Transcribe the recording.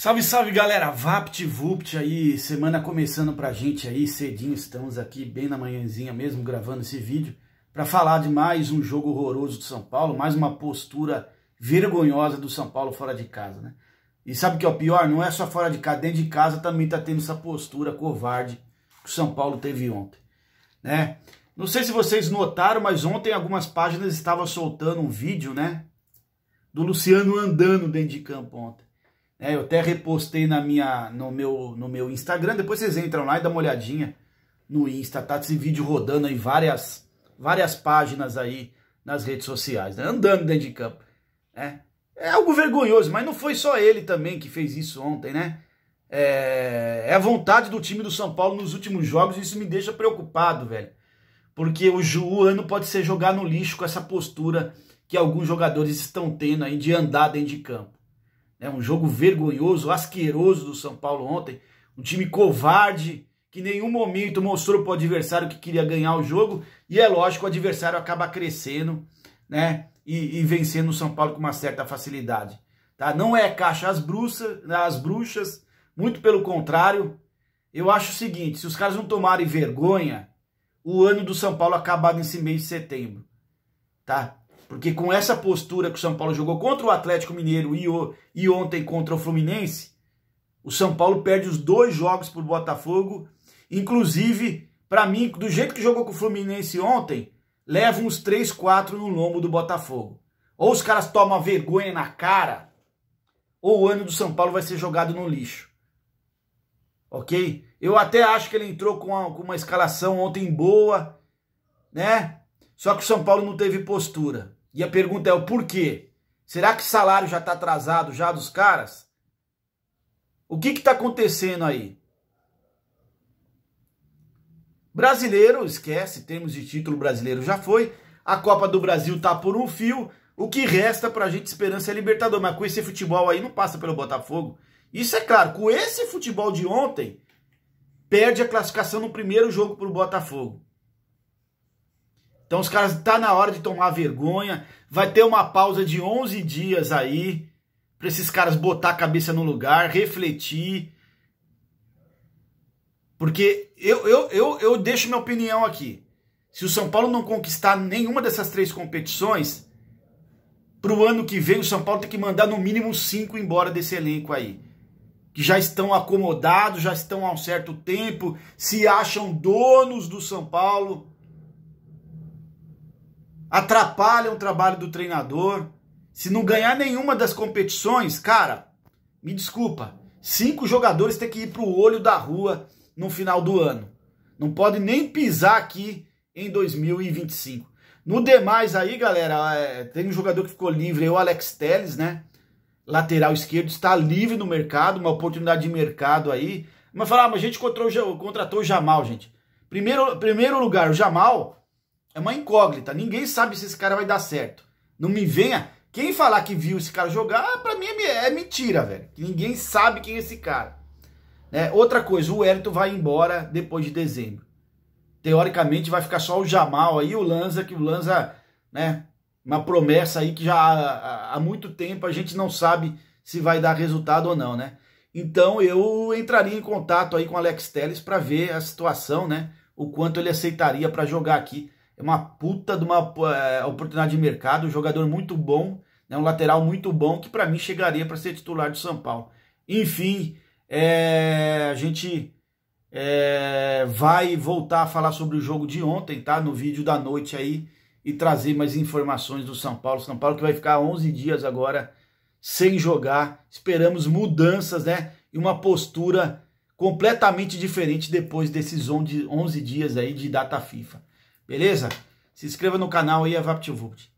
Salve, salve galera, Vapt Vupt aí, semana começando pra gente aí, cedinho, estamos aqui bem na manhãzinha mesmo gravando esse vídeo para falar de mais um jogo horroroso do São Paulo, mais uma postura vergonhosa do São Paulo fora de casa, né? E sabe o que é o pior? Não é só fora de casa, dentro de casa também tá tendo essa postura covarde que o São Paulo teve ontem, né? Não sei se vocês notaram, mas ontem algumas páginas estavam soltando um vídeo, né? Do Luciano andando dentro de campo ontem. É, eu até repostei na minha, no, meu, no meu Instagram, depois vocês entram lá e dão uma olhadinha no Insta, tá esse vídeo rodando em várias, várias páginas aí nas redes sociais, né? andando dentro de campo. É, é algo vergonhoso, mas não foi só ele também que fez isso ontem, né? É, é a vontade do time do São Paulo nos últimos jogos, e isso me deixa preocupado, velho. Porque o Juan pode ser jogar no lixo com essa postura que alguns jogadores estão tendo aí de andar dentro de campo. Né? Um jogo vergonhoso, asqueroso do São Paulo ontem. Um time covarde, que em nenhum momento mostrou para o adversário que queria ganhar o jogo. E é lógico, o adversário acaba crescendo né? e, e vencendo o São Paulo com uma certa facilidade. Tá? Não é caixa às bruxas, às bruxas, muito pelo contrário. Eu acho o seguinte, se os caras não tomarem vergonha, o ano do São Paulo acabado nesse mês de setembro, tá? Porque com essa postura que o São Paulo jogou contra o Atlético Mineiro e, o, e ontem contra o Fluminense, o São Paulo perde os dois jogos para o Botafogo. Inclusive, para mim, do jeito que jogou com o Fluminense ontem, leva uns 3, 4 no lombo do Botafogo. Ou os caras tomam vergonha na cara, ou o ano do São Paulo vai ser jogado no lixo. Ok? Eu até acho que ele entrou com uma, com uma escalação ontem boa, né? Só que o São Paulo não teve postura. E a pergunta é o porquê? Será que salário já está atrasado já dos caras? O que está acontecendo aí? Brasileiro, esquece, termos de título brasileiro já foi. A Copa do Brasil tá por um fio. O que resta pra gente esperança é Libertador. Mas com esse futebol aí não passa pelo Botafogo. Isso é claro, com esse futebol de ontem, perde a classificação no primeiro jogo pro Botafogo. Então os caras tá na hora de tomar vergonha. Vai ter uma pausa de 11 dias aí para esses caras botar a cabeça no lugar, refletir. Porque eu, eu, eu, eu deixo minha opinião aqui. Se o São Paulo não conquistar nenhuma dessas três competições, para o ano que vem o São Paulo tem que mandar no mínimo cinco embora desse elenco aí. Que já estão acomodados, já estão há um certo tempo, se acham donos do São Paulo atrapalham o trabalho do treinador. Se não ganhar nenhuma das competições, cara, me desculpa, cinco jogadores têm que ir para o olho da rua no final do ano. Não pode nem pisar aqui em 2025. No demais aí, galera, é, tem um jogador que ficou livre, é o Alex Teles, né? Lateral esquerdo, está livre no mercado, uma oportunidade de mercado aí. Mas falar, ah, mas a gente contratou, contratou o Jamal, gente. Primeiro, primeiro lugar, o Jamal é uma incógnita. Ninguém sabe se esse cara vai dar certo. Não me venha. Quem falar que viu esse cara jogar, ah, para mim é, é, mentira, velho. ninguém sabe quem é esse cara. É, outra coisa, o Hélito vai embora depois de dezembro. Teoricamente vai ficar só o Jamal aí, o Lanza, que o Lanza, né, uma promessa aí que já há, há muito tempo a gente não sabe se vai dar resultado ou não, né? Então eu entraria em contato aí com o Alex Teles para ver a situação, né? O quanto ele aceitaria para jogar aqui é uma puta de uma é, oportunidade de mercado, um jogador muito bom, né, um lateral muito bom, que para mim chegaria para ser titular do São Paulo. Enfim, é, a gente é, vai voltar a falar sobre o jogo de ontem, tá? No vídeo da noite aí, e trazer mais informações do São Paulo. São Paulo que vai ficar 11 dias agora sem jogar. Esperamos mudanças, né? E uma postura completamente diferente depois desses 11 dias aí de data FIFA. Beleza? Se inscreva no canal aí, é VaptVupt.